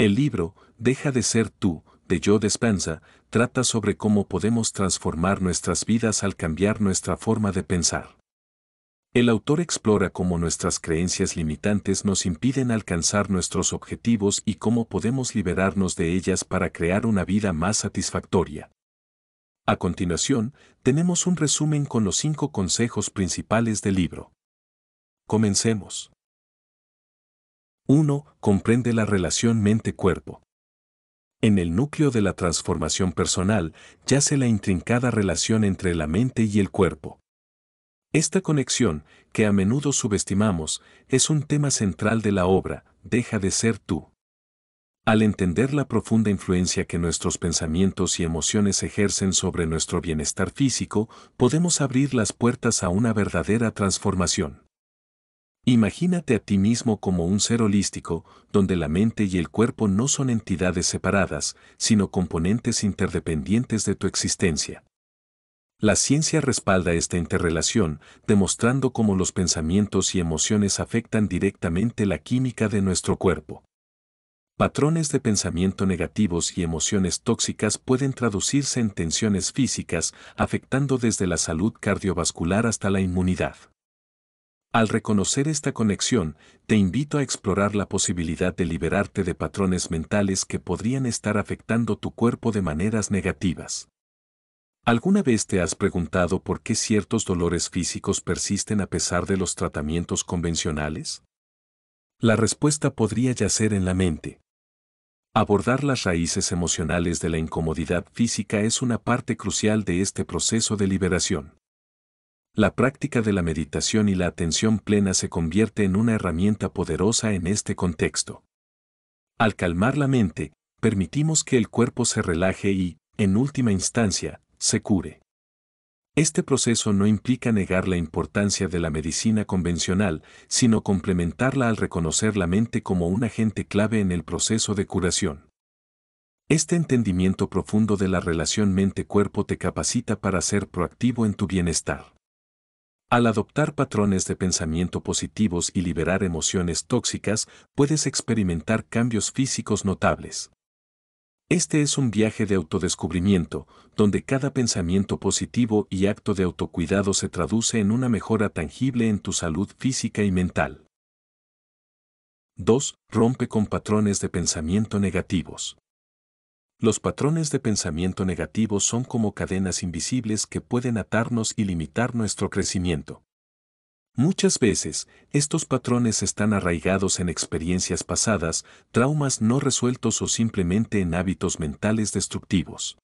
El libro, Deja de ser tú, de Joe Despensa, trata sobre cómo podemos transformar nuestras vidas al cambiar nuestra forma de pensar. El autor explora cómo nuestras creencias limitantes nos impiden alcanzar nuestros objetivos y cómo podemos liberarnos de ellas para crear una vida más satisfactoria. A continuación, tenemos un resumen con los cinco consejos principales del libro. Comencemos. 1. Comprende la relación mente-cuerpo. En el núcleo de la transformación personal yace la intrincada relación entre la mente y el cuerpo. Esta conexión, que a menudo subestimamos, es un tema central de la obra, Deja de ser tú. Al entender la profunda influencia que nuestros pensamientos y emociones ejercen sobre nuestro bienestar físico, podemos abrir las puertas a una verdadera transformación. Imagínate a ti mismo como un ser holístico, donde la mente y el cuerpo no son entidades separadas, sino componentes interdependientes de tu existencia. La ciencia respalda esta interrelación, demostrando cómo los pensamientos y emociones afectan directamente la química de nuestro cuerpo. Patrones de pensamiento negativos y emociones tóxicas pueden traducirse en tensiones físicas, afectando desde la salud cardiovascular hasta la inmunidad. Al reconocer esta conexión, te invito a explorar la posibilidad de liberarte de patrones mentales que podrían estar afectando tu cuerpo de maneras negativas. ¿Alguna vez te has preguntado por qué ciertos dolores físicos persisten a pesar de los tratamientos convencionales? La respuesta podría yacer en la mente. Abordar las raíces emocionales de la incomodidad física es una parte crucial de este proceso de liberación. La práctica de la meditación y la atención plena se convierte en una herramienta poderosa en este contexto. Al calmar la mente, permitimos que el cuerpo se relaje y, en última instancia, se cure. Este proceso no implica negar la importancia de la medicina convencional, sino complementarla al reconocer la mente como un agente clave en el proceso de curación. Este entendimiento profundo de la relación mente-cuerpo te capacita para ser proactivo en tu bienestar. Al adoptar patrones de pensamiento positivos y liberar emociones tóxicas, puedes experimentar cambios físicos notables. Este es un viaje de autodescubrimiento, donde cada pensamiento positivo y acto de autocuidado se traduce en una mejora tangible en tu salud física y mental. 2. Rompe con patrones de pensamiento negativos. Los patrones de pensamiento negativo son como cadenas invisibles que pueden atarnos y limitar nuestro crecimiento. Muchas veces, estos patrones están arraigados en experiencias pasadas, traumas no resueltos o simplemente en hábitos mentales destructivos.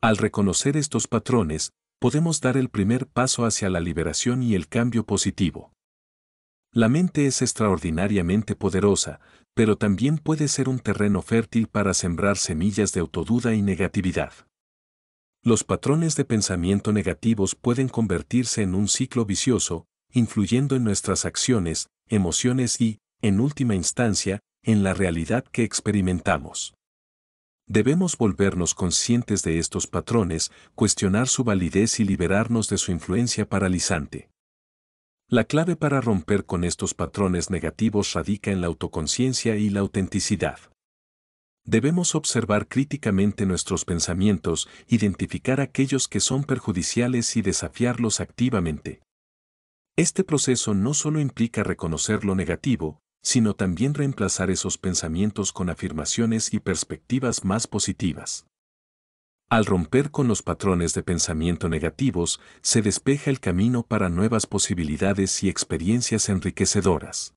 Al reconocer estos patrones, podemos dar el primer paso hacia la liberación y el cambio positivo. La mente es extraordinariamente poderosa, pero también puede ser un terreno fértil para sembrar semillas de autoduda y negatividad. Los patrones de pensamiento negativos pueden convertirse en un ciclo vicioso, influyendo en nuestras acciones, emociones y, en última instancia, en la realidad que experimentamos. Debemos volvernos conscientes de estos patrones, cuestionar su validez y liberarnos de su influencia paralizante. La clave para romper con estos patrones negativos radica en la autoconciencia y la autenticidad. Debemos observar críticamente nuestros pensamientos, identificar aquellos que son perjudiciales y desafiarlos activamente. Este proceso no solo implica reconocer lo negativo, sino también reemplazar esos pensamientos con afirmaciones y perspectivas más positivas. Al romper con los patrones de pensamiento negativos, se despeja el camino para nuevas posibilidades y experiencias enriquecedoras.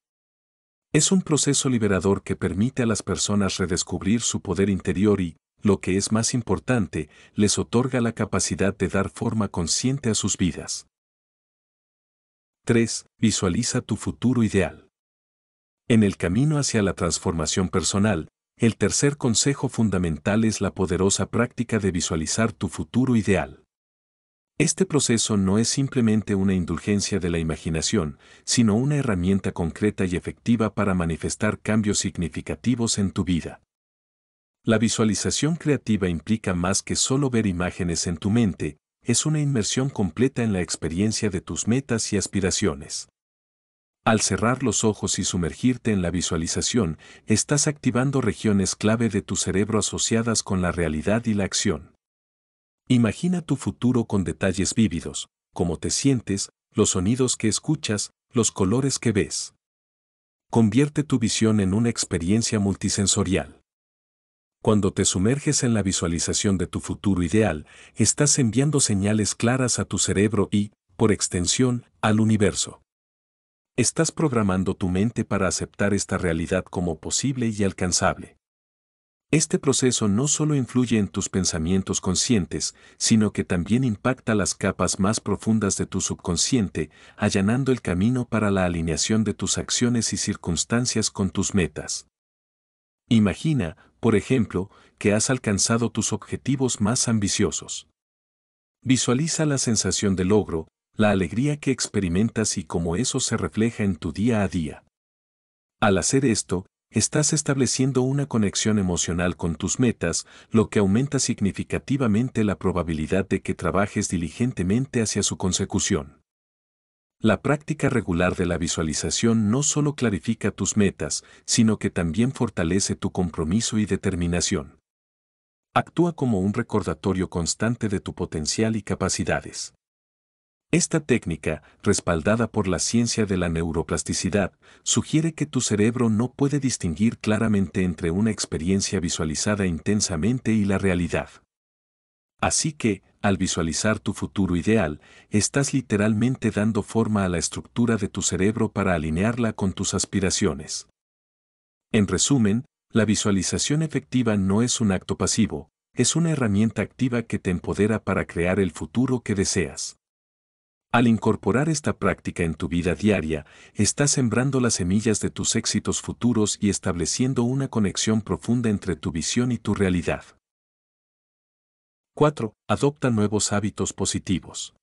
Es un proceso liberador que permite a las personas redescubrir su poder interior y, lo que es más importante, les otorga la capacidad de dar forma consciente a sus vidas. 3. Visualiza tu futuro ideal. En el camino hacia la transformación personal, el tercer consejo fundamental es la poderosa práctica de visualizar tu futuro ideal. Este proceso no es simplemente una indulgencia de la imaginación, sino una herramienta concreta y efectiva para manifestar cambios significativos en tu vida. La visualización creativa implica más que solo ver imágenes en tu mente, es una inmersión completa en la experiencia de tus metas y aspiraciones. Al cerrar los ojos y sumergirte en la visualización, estás activando regiones clave de tu cerebro asociadas con la realidad y la acción. Imagina tu futuro con detalles vívidos, cómo te sientes, los sonidos que escuchas, los colores que ves. Convierte tu visión en una experiencia multisensorial. Cuando te sumerges en la visualización de tu futuro ideal, estás enviando señales claras a tu cerebro y, por extensión, al universo. Estás programando tu mente para aceptar esta realidad como posible y alcanzable. Este proceso no solo influye en tus pensamientos conscientes, sino que también impacta las capas más profundas de tu subconsciente, allanando el camino para la alineación de tus acciones y circunstancias con tus metas. Imagina, por ejemplo, que has alcanzado tus objetivos más ambiciosos. Visualiza la sensación de logro, la alegría que experimentas y cómo eso se refleja en tu día a día. Al hacer esto, estás estableciendo una conexión emocional con tus metas, lo que aumenta significativamente la probabilidad de que trabajes diligentemente hacia su consecución. La práctica regular de la visualización no solo clarifica tus metas, sino que también fortalece tu compromiso y determinación. Actúa como un recordatorio constante de tu potencial y capacidades. Esta técnica, respaldada por la ciencia de la neuroplasticidad, sugiere que tu cerebro no puede distinguir claramente entre una experiencia visualizada intensamente y la realidad. Así que, al visualizar tu futuro ideal, estás literalmente dando forma a la estructura de tu cerebro para alinearla con tus aspiraciones. En resumen, la visualización efectiva no es un acto pasivo, es una herramienta activa que te empodera para crear el futuro que deseas. Al incorporar esta práctica en tu vida diaria, estás sembrando las semillas de tus éxitos futuros y estableciendo una conexión profunda entre tu visión y tu realidad. 4. Adopta nuevos hábitos positivos.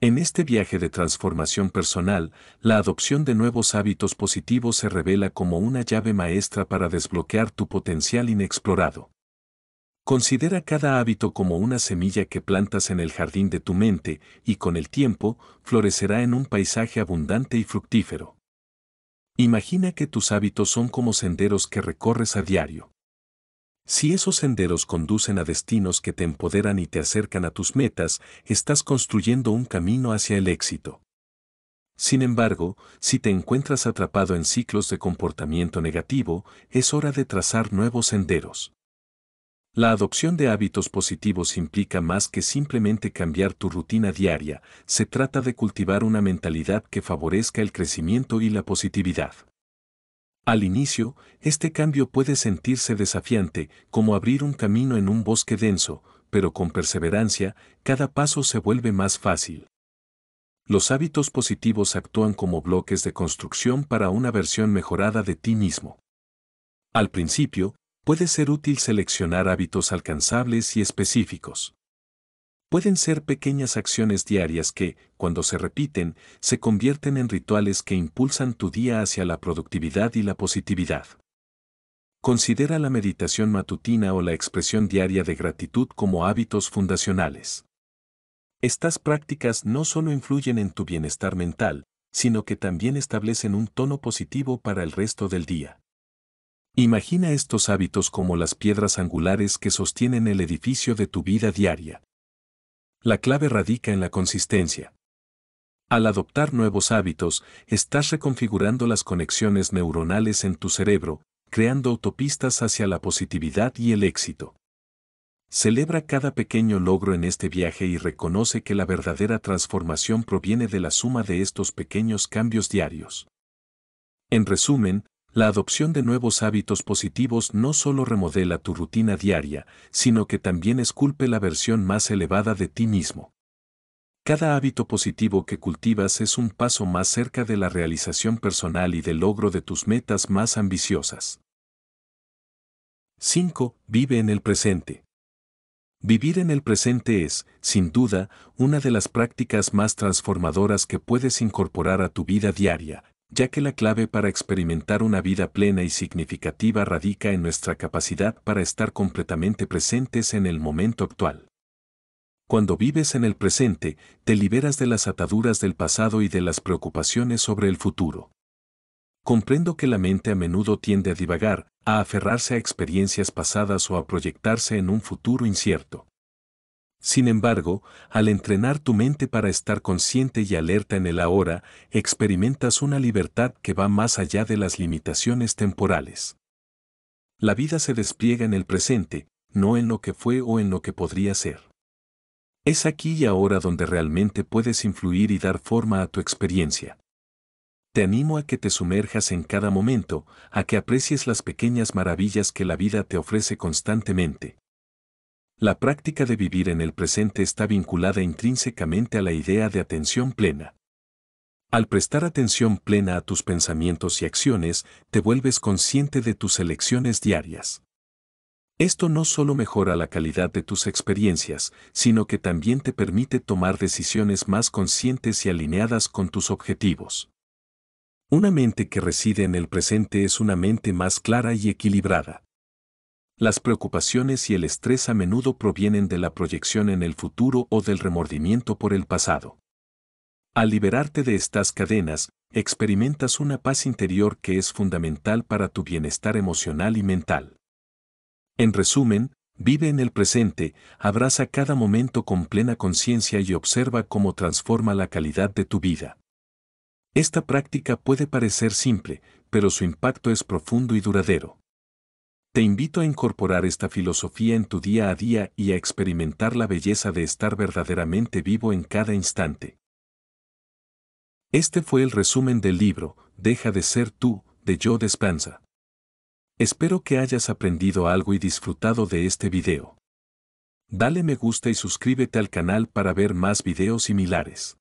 En este viaje de transformación personal, la adopción de nuevos hábitos positivos se revela como una llave maestra para desbloquear tu potencial inexplorado. Considera cada hábito como una semilla que plantas en el jardín de tu mente y con el tiempo florecerá en un paisaje abundante y fructífero. Imagina que tus hábitos son como senderos que recorres a diario. Si esos senderos conducen a destinos que te empoderan y te acercan a tus metas, estás construyendo un camino hacia el éxito. Sin embargo, si te encuentras atrapado en ciclos de comportamiento negativo, es hora de trazar nuevos senderos. La adopción de hábitos positivos implica más que simplemente cambiar tu rutina diaria, se trata de cultivar una mentalidad que favorezca el crecimiento y la positividad. Al inicio, este cambio puede sentirse desafiante, como abrir un camino en un bosque denso, pero con perseverancia, cada paso se vuelve más fácil. Los hábitos positivos actúan como bloques de construcción para una versión mejorada de ti mismo. Al principio, puede ser útil seleccionar hábitos alcanzables y específicos. Pueden ser pequeñas acciones diarias que, cuando se repiten, se convierten en rituales que impulsan tu día hacia la productividad y la positividad. Considera la meditación matutina o la expresión diaria de gratitud como hábitos fundacionales. Estas prácticas no solo influyen en tu bienestar mental, sino que también establecen un tono positivo para el resto del día. Imagina estos hábitos como las piedras angulares que sostienen el edificio de tu vida diaria. La clave radica en la consistencia. Al adoptar nuevos hábitos, estás reconfigurando las conexiones neuronales en tu cerebro, creando autopistas hacia la positividad y el éxito. Celebra cada pequeño logro en este viaje y reconoce que la verdadera transformación proviene de la suma de estos pequeños cambios diarios. En resumen, la adopción de nuevos hábitos positivos no solo remodela tu rutina diaria, sino que también esculpe la versión más elevada de ti mismo. Cada hábito positivo que cultivas es un paso más cerca de la realización personal y del logro de tus metas más ambiciosas. 5. Vive en el presente. Vivir en el presente es, sin duda, una de las prácticas más transformadoras que puedes incorporar a tu vida diaria, ya que la clave para experimentar una vida plena y significativa radica en nuestra capacidad para estar completamente presentes en el momento actual. Cuando vives en el presente, te liberas de las ataduras del pasado y de las preocupaciones sobre el futuro. Comprendo que la mente a menudo tiende a divagar, a aferrarse a experiencias pasadas o a proyectarse en un futuro incierto. Sin embargo, al entrenar tu mente para estar consciente y alerta en el ahora, experimentas una libertad que va más allá de las limitaciones temporales. La vida se despliega en el presente, no en lo que fue o en lo que podría ser. Es aquí y ahora donde realmente puedes influir y dar forma a tu experiencia. Te animo a que te sumerjas en cada momento, a que aprecies las pequeñas maravillas que la vida te ofrece constantemente la práctica de vivir en el presente está vinculada intrínsecamente a la idea de atención plena. Al prestar atención plena a tus pensamientos y acciones, te vuelves consciente de tus elecciones diarias. Esto no solo mejora la calidad de tus experiencias, sino que también te permite tomar decisiones más conscientes y alineadas con tus objetivos. Una mente que reside en el presente es una mente más clara y equilibrada. Las preocupaciones y el estrés a menudo provienen de la proyección en el futuro o del remordimiento por el pasado. Al liberarte de estas cadenas, experimentas una paz interior que es fundamental para tu bienestar emocional y mental. En resumen, vive en el presente, abraza cada momento con plena conciencia y observa cómo transforma la calidad de tu vida. Esta práctica puede parecer simple, pero su impacto es profundo y duradero. Te invito a incorporar esta filosofía en tu día a día y a experimentar la belleza de estar verdaderamente vivo en cada instante. Este fue el resumen del libro, Deja de ser tú, de Joe Despanza. Espero que hayas aprendido algo y disfrutado de este video. Dale me gusta y suscríbete al canal para ver más videos similares.